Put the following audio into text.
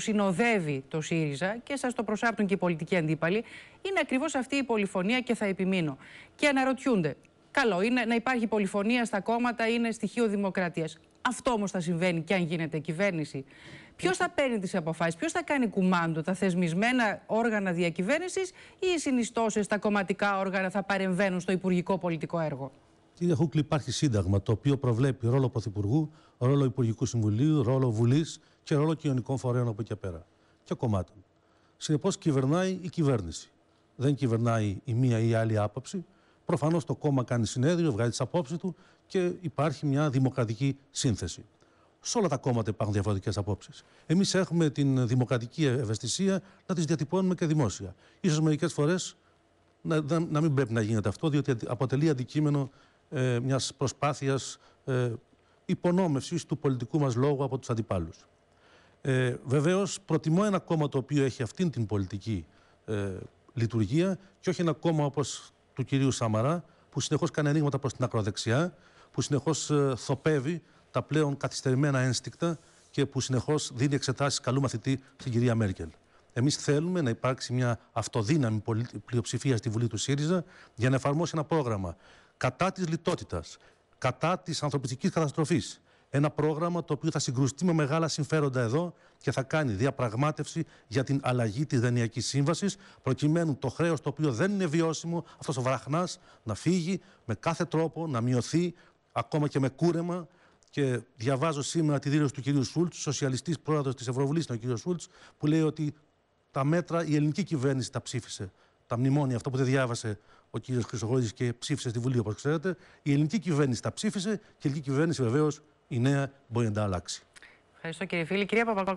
συνοδεύει το ΣΥΡΙΖΑ και σας το προσάπτουν και οι πολιτικοί αντίπαλοι, είναι ακριβώς αυτή η πολυφωνία και θα επιμείνω. Και αναρωτιούνται, καλό είναι να υπάρχει πολυφωνία στα κόμματα, είναι στοιχείο δημοκρατίας. Αυτό όμως θα συμβαίνει και αν γίνεται κυβέρνηση. Ποιος θα παίρνει τις αποφάσεις, ποιος θα κάνει κουμάντο, τα θεσμισμένα όργανα διακυβέρνησης ή οι συνιστώσεις, τα κομματικά όργανα θα παρεμβαίνουν στο υπουργικό πολιτικό έργο. Κύριε Χούκλη, υπάρχει σύνταγμα το οποίο προβλέπει ρόλο Πρωθυπουργού, ρόλο Υπουργικού Συμβουλίου, ρόλο Βουλής και ρόλο κοινωνικών φορέων από εκεί πέρα και κομμάτων. Συνεπώς κυβερνάει η κυβέρνηση. Δεν κυβερνάει η μία ή η άλλη άποψη. Προφανώς το κόμμα κάνει συνέδριο, βγάζει τις απόψεις του και υπάρχει μια δημοκρατική σύνθεση. Σε όλα τα κόμματα υπάρχουν διαφορετικές απόψεις. Εμείς έχουμε την δημοκρατική ευαισθησία να τις διατυπώνουμε και δημόσια. σω μερικές φορές να, να, να μην πρέπει να γίνεται αυτό, διότι αποτελεί αντικείμενο ε, μιας προσπάθειας ε, υπονόμευσης του πολιτικού μας λόγου από τους αντιπάλους. Ε, βεβαίως προτιμώ ένα κόμμα το οποίο έχει αυτήν την πολιτική ε, λειτουργία και όχι ένα κόμμα όπως του κυρίου Σαμαρά που συνεχώς κάνει ανοίγματα προς την ακροδεξιά, που συνεχώς ε, θοπεύει τα πλέον καθυστερημένα ένστικτα και που συνεχώς δίνει εξετάσεις καλού μαθητή στην κυρία Μέρκελ. Εμείς θέλουμε να υπάρξει μια αυτοδύναμη πλειοψηφία στη Βουλή του ΣΥΡΙΖΑ για να εφαρμόσει ένα πρόγραμμα κατά της λιτότητας, κατά της ανθρωπιστικής καταστροφής. Ένα πρόγραμμα το οποίο θα συγκρουστεί με μεγάλα συμφέροντα εδώ και θα κάνει διαπραγμάτευση για την αλλαγή της Δανειακής Σύμβασης, προκειμένου το χρέος το οποίο δεν είναι βιώσιμο, αυτός ο βραχνάς να φύγει με κάθε τρόπο, να μειωθεί, ακόμα και με κούρεμα. Και διαβάζω σήμερα τη δήλωση του κυρίου Σούλτ, σοσιαλιστής πρόεδρος της Ευρωβουλής, τον κύριος Σούλτ, που λέει ότι τα μέτρα η ελληνική κυβέρνηση τα ψήφισε τα μνημόνια, αυτό που δεν διάβασε ο κύριος Χρυσοχώρη και ψήφισε στη Βουλή, όπως ξέρετε. Η ελληνική κυβέρνηση τα ψήφισε και η ελληνική κυβέρνηση βεβαίως η νέα μπορεί να τα αλλάξει. Ευχαριστώ κύριε Φίλη. Κυρία Παπα